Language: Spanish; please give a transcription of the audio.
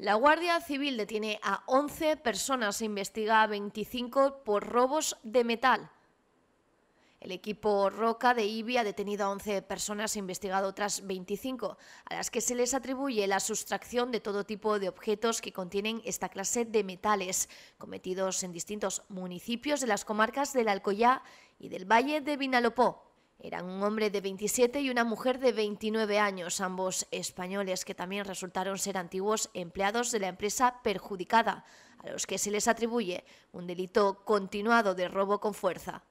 La Guardia Civil detiene a 11 personas e investiga a 25 por robos de metal. El equipo Roca de IBI ha detenido a 11 personas e investigado otras 25, a las que se les atribuye la sustracción de todo tipo de objetos que contienen esta clase de metales, cometidos en distintos municipios de las comarcas del Alcoyá y del Valle de Vinalopó. Eran un hombre de 27 y una mujer de 29 años, ambos españoles que también resultaron ser antiguos empleados de la empresa perjudicada, a los que se les atribuye un delito continuado de robo con fuerza.